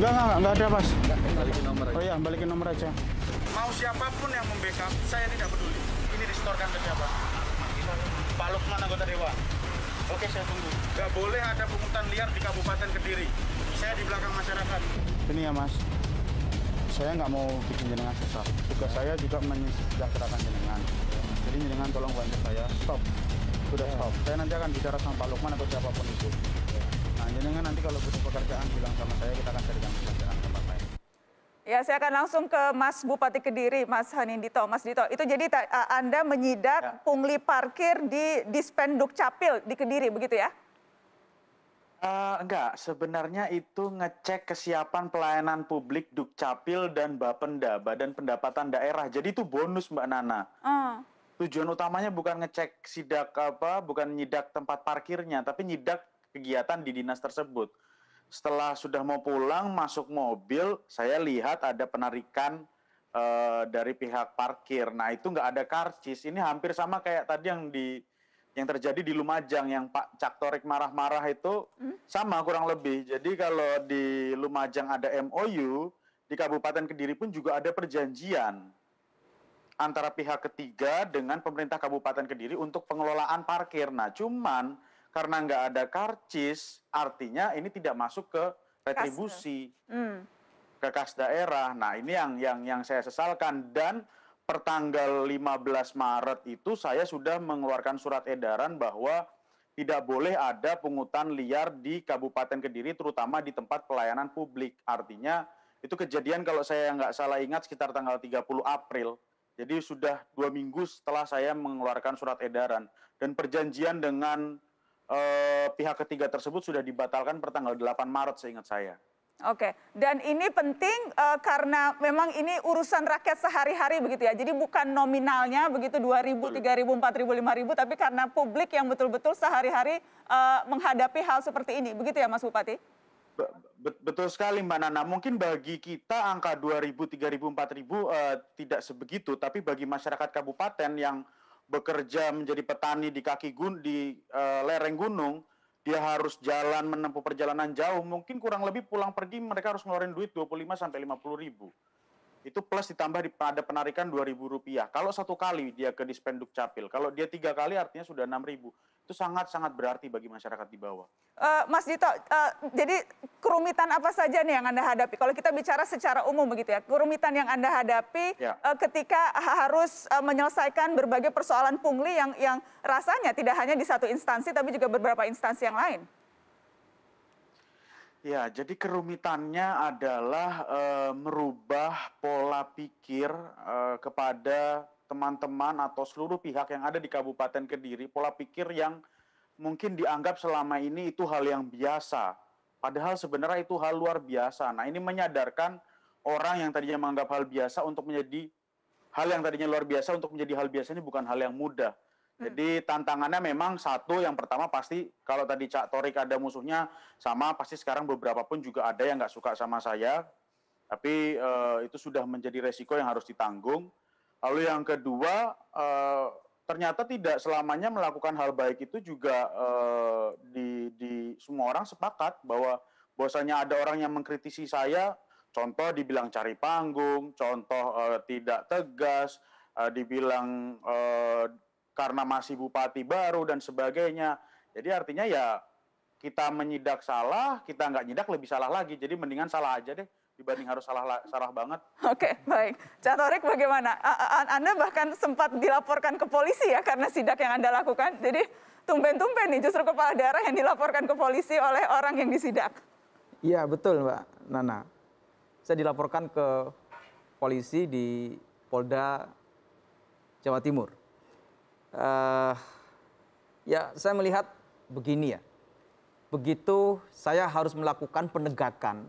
Enggak, enggak, enggak ada, Mas. Balikin nomor aja. Oh iya, balikin nomor aja. Mau siapapun yang membackup, saya tidak peduli. Ini distorkan ke siapa? Pak Lukman anggota Dewa. Oke, saya tunggu. Gak boleh ada pungutan liar di Kabupaten Kediri. Saya di belakang masyarakat. Ini ya, Mas. Saya nggak mau bikin jenengan susah. juga saya juga menyejahterakan jenengan. Jadi jenengan tolong bantu saya. Stop. Sudah ya. stop. Saya nanti akan bicara sama Pak Lukman atau siapapun itu nanti kalau butuh pekerjaan bilang sama saya kita akan carikan pekerjaan tempat lain. Ya, saya akan langsung ke Mas Bupati Kediri, Mas Hanindito. Mas Dito, itu jadi Anda menyidak ya. pungli parkir di Dispenduk Capil di Kediri, begitu ya? Uh, enggak, sebenarnya itu ngecek kesiapan pelayanan publik Dukcapil dan Bapenda, Badan Pendapatan Daerah. Jadi itu bonus Mbak Nana. Uh. Tujuan utamanya bukan ngecek sidak apa, bukan nyidak tempat parkirnya, tapi nyidak kegiatan di dinas tersebut. Setelah sudah mau pulang, masuk mobil, saya lihat ada penarikan uh, dari pihak parkir. Nah itu nggak ada karcis. Ini hampir sama kayak tadi yang di yang terjadi di Lumajang yang Pak Cak Torik marah-marah itu hmm? sama kurang lebih. Jadi kalau di Lumajang ada MOU, di Kabupaten Kediri pun juga ada perjanjian antara pihak ketiga dengan pemerintah Kabupaten Kediri untuk pengelolaan parkir. Nah, cuman karena nggak ada karcis, artinya ini tidak masuk ke retribusi ya. hmm. ke kas daerah. Nah, ini yang yang yang saya sesalkan dan pertanggal 15 Maret itu saya sudah mengeluarkan surat edaran bahwa tidak boleh ada pungutan liar di Kabupaten Kediri terutama di tempat pelayanan publik. Artinya itu kejadian kalau saya nggak salah ingat sekitar tanggal 30 April. Jadi sudah dua minggu setelah saya mengeluarkan surat edaran dan perjanjian dengan eh, pihak ketiga tersebut sudah dibatalkan per tanggal 8 Maret seingat saya. Oke, dan ini penting uh, karena memang ini urusan rakyat sehari-hari begitu ya. Jadi bukan nominalnya begitu 2.000, 3.000, 4.000, 5.000, tapi karena publik yang betul-betul sehari-hari uh, menghadapi hal seperti ini. Begitu ya Mas Bupati? Betul sekali Mbak Nana. Mungkin bagi kita angka 2.000, 3.000, 4.000 uh, tidak sebegitu, tapi bagi masyarakat kabupaten yang bekerja menjadi petani di kaki gun di uh, lereng gunung, dia harus jalan menempuh perjalanan jauh, mungkin kurang lebih pulang pergi mereka harus ngeluarin duit 25 sampai 50 ribu itu plus ditambah di, ada penarikan dua ribu rupiah. Kalau satu kali dia ke dispenduk capil, kalau dia tiga kali artinya sudah enam ribu. Itu sangat sangat berarti bagi masyarakat di bawah. Uh, Mas Dito, uh, jadi kerumitan apa saja nih yang anda hadapi? Kalau kita bicara secara umum begitu ya, kerumitan yang anda hadapi ya. uh, ketika harus uh, menyelesaikan berbagai persoalan pungli yang yang rasanya tidak hanya di satu instansi tapi juga beberapa instansi yang lain. Ya, jadi kerumitannya adalah e, merubah pola pikir e, kepada teman-teman atau seluruh pihak yang ada di Kabupaten Kediri, pola pikir yang mungkin dianggap selama ini itu hal yang biasa. Padahal sebenarnya itu hal luar biasa. Nah, ini menyadarkan orang yang tadinya menganggap hal biasa untuk menjadi hal yang tadinya luar biasa untuk menjadi hal biasa ini bukan hal yang mudah. Jadi tantangannya memang satu yang pertama pasti kalau tadi Cak Torik ada musuhnya sama pasti sekarang beberapa pun juga ada yang nggak suka sama saya. Tapi uh, itu sudah menjadi resiko yang harus ditanggung. Lalu yang kedua uh, ternyata tidak selamanya melakukan hal baik itu juga uh, di, di semua orang sepakat bahwa bahwasanya ada orang yang mengkritisi saya. Contoh dibilang cari panggung, contoh tidak tegas, dibilang karena masih bupati baru dan sebagainya. Jadi artinya ya kita menyidak salah, kita nggak nyidak lebih salah lagi. Jadi mendingan salah aja deh dibanding harus salah salah banget. Oke, baik. Cak Torik bagaimana? Anda bahkan sempat dilaporkan ke polisi ya karena sidak yang Anda lakukan. Jadi tumpen-tumpen nih justru kepala daerah yang dilaporkan ke polisi oleh orang yang disidak. Iya, betul Mbak Nana. Saya dilaporkan ke polisi di Polda Jawa Timur uh, ya saya melihat begini ya. Begitu saya harus melakukan penegakan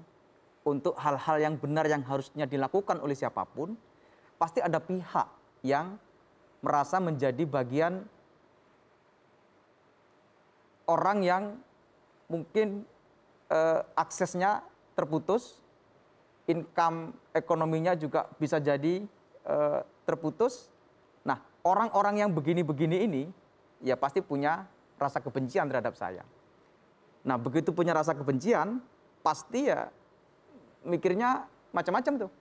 untuk hal-hal yang benar yang harusnya dilakukan oleh siapapun, pasti ada pihak yang merasa menjadi bagian orang yang mungkin eh, aksesnya terputus, income ekonominya juga bisa jadi eh, terputus, orang-orang yang begini-begini ini ya pasti punya rasa kebencian terhadap saya. Nah, begitu punya rasa kebencian, pasti ya mikirnya macam-macam tuh.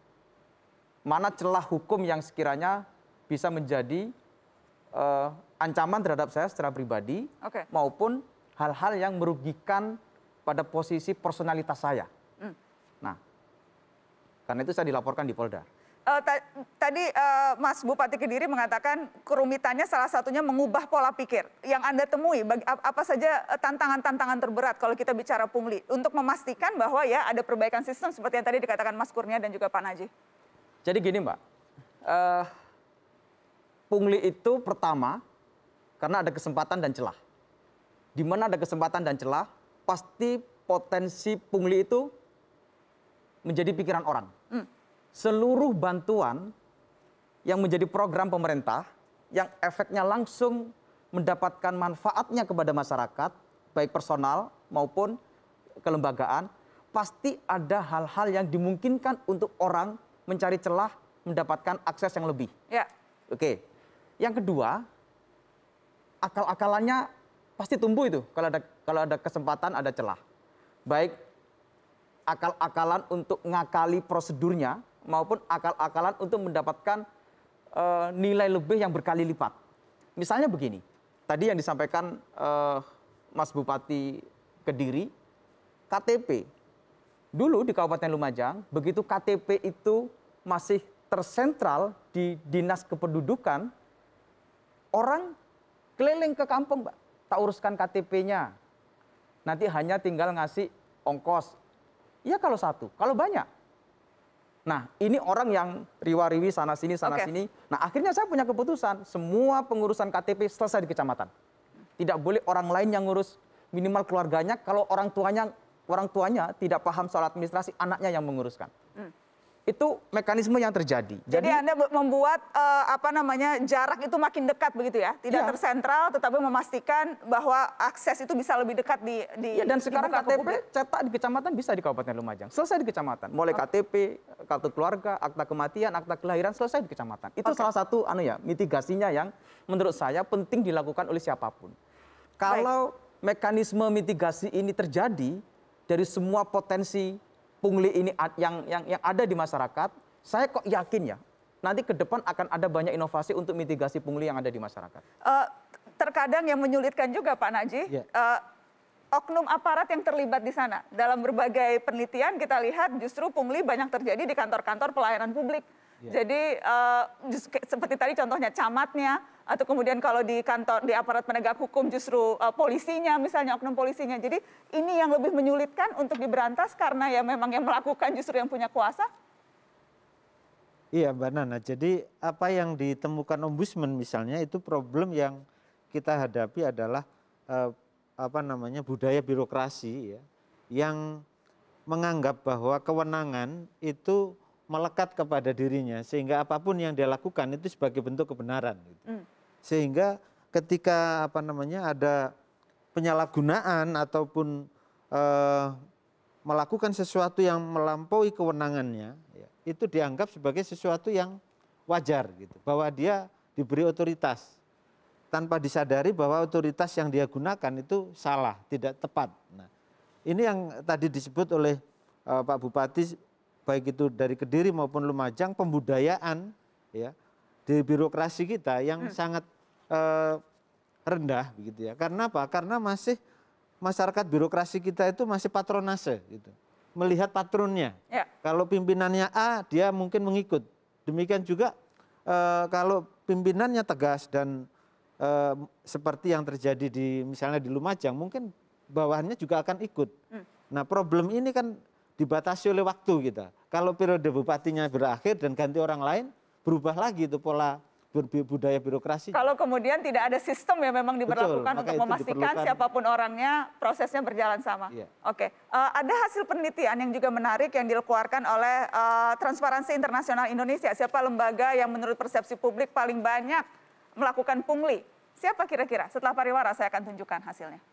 Mana celah hukum yang sekiranya bisa menjadi uh, ancaman terhadap saya secara pribadi okay. maupun hal-hal yang merugikan pada posisi personalitas saya. Mm. Nah, karena itu saya dilaporkan di Polda uh, ta tadi uh, Mas Bupati Kediri mengatakan kerumitannya salah satunya mengubah pola pikir. Yang Anda temui apa saja eh, tantangan-tantangan terberat kalau kita bicara pungli untuk memastikan bahwa ya ada perbaikan sistem seperti yang tadi dikatakan Mas Kurnia dan juga Pak Najib. Jadi gini Mbak, uh, pungli itu pertama karena ada kesempatan dan celah. Di mana ada kesempatan dan celah, pasti potensi pungli itu menjadi pikiran orang seluruh bantuan yang menjadi program pemerintah yang efeknya langsung mendapatkan manfaatnya kepada masyarakat, baik personal maupun kelembagaan, pasti ada hal-hal yang dimungkinkan untuk orang mencari celah mendapatkan akses yang lebih. Ya. Oke. Yang kedua, akal-akalannya pasti tumbuh itu kalau ada kalau ada kesempatan ada celah. Baik akal-akalan untuk ngakali prosedurnya maupun akal-akalan untuk mendapatkan uh, nilai lebih yang berkali lipat. Misalnya begini, tadi yang disampaikan uh, Mas Bupati Kediri, KTP. Dulu di Kabupaten Lumajang, begitu KTP itu masih tersentral di dinas kependudukan, orang keliling ke kampung, Pak. Tak uruskan KTP-nya. Nanti hanya tinggal ngasih ongkos. Ya kalau satu, kalau banyak Nah, ini orang yang riwa-riwi sana sini sana okay. Nah, akhirnya saya punya keputusan, semua pengurusan KTP selesai di kecamatan. Tidak boleh orang lain yang ngurus minimal keluarganya kalau orang tuanya orang tuanya tidak paham soal administrasi, anaknya yang menguruskan. Hmm itu mekanisme yang terjadi. Jadi, Jadi Anda membuat uh, apa namanya jarak itu makin dekat begitu ya, tidak ya. tersentral, tetapi memastikan bahwa akses itu bisa lebih dekat di. di ya, dan sekarang KTP cetak di kecamatan bisa di Kabupaten Lumajang, selesai di kecamatan. Mulai okay. KTP, kartu keluarga, akta kematian, akta kelahiran selesai di kecamatan. Itu okay. salah satu anu ya mitigasinya yang menurut saya penting dilakukan oleh siapapun. Kalau Baik. mekanisme mitigasi ini terjadi dari semua potensi pungli ini yang yang yang ada di masyarakat, saya kok yakin ya nanti ke depan akan ada banyak inovasi untuk mitigasi pungli yang ada di masyarakat. Uh, terkadang yang menyulitkan juga Pak Najib Yeah. Iya. Uh, oknum aparat yang terlibat di sana. Dalam berbagai penelitian kita lihat justru pungli banyak terjadi di kantor-kantor pelayanan publik. Ya. Jadi uh, seperti tadi contohnya camatnya atau kemudian kalau di kantor di aparat penegak hukum justru uh, polisinya misalnya oknum polisinya. Jadi ini yang lebih menyulitkan untuk diberantas karena ya memang yang melakukan justru yang punya kuasa. Iya, Mbak Nana. Jadi apa yang ditemukan ombudsman misalnya itu problem yang kita hadapi adalah eh, apa namanya budaya birokrasi ya yang menganggap bahwa kewenangan itu melekat kepada dirinya sehingga apapun yang dia lakukan itu sebagai bentuk kebenaran gitu. mm. sehingga ketika apa namanya ada penyalahgunaan ataupun eh, melakukan sesuatu yang melampaui kewenangannya ya, itu dianggap sebagai sesuatu yang wajar gitu bahwa dia diberi otoritas tanpa disadari bahwa otoritas yang dia gunakan itu salah tidak tepat nah ini yang tadi disebut oleh eh, Pak Bupati baik itu dari Kediri maupun Lumajang pembudayaan ya di birokrasi kita yang hmm. sangat eh, rendah begitu ya. Karena apa? Karena masih masyarakat birokrasi kita itu masih patronase gitu. Melihat patronnya. Ya. Kalau pimpinannya A, dia mungkin mengikut. Demikian juga eh, kalau pimpinannya tegas dan eh, seperti yang terjadi di misalnya di Lumajang, mungkin bawahannya juga akan ikut. Hmm. Nah, problem ini kan dibatasi oleh waktu kita. Kalau periode bupatinya berakhir dan ganti orang lain, berubah lagi itu pola budaya birokrasi. Kalau kemudian tidak ada sistem yang memang diberlakukan Betul, untuk memastikan siapapun orangnya prosesnya berjalan sama. Iya. Oke, uh, ada hasil penelitian yang juga menarik yang dikeluarkan oleh uh, Transparansi Internasional Indonesia. Siapa lembaga yang menurut persepsi publik paling banyak melakukan pungli? Siapa kira-kira? Setelah pariwara saya akan tunjukkan hasilnya.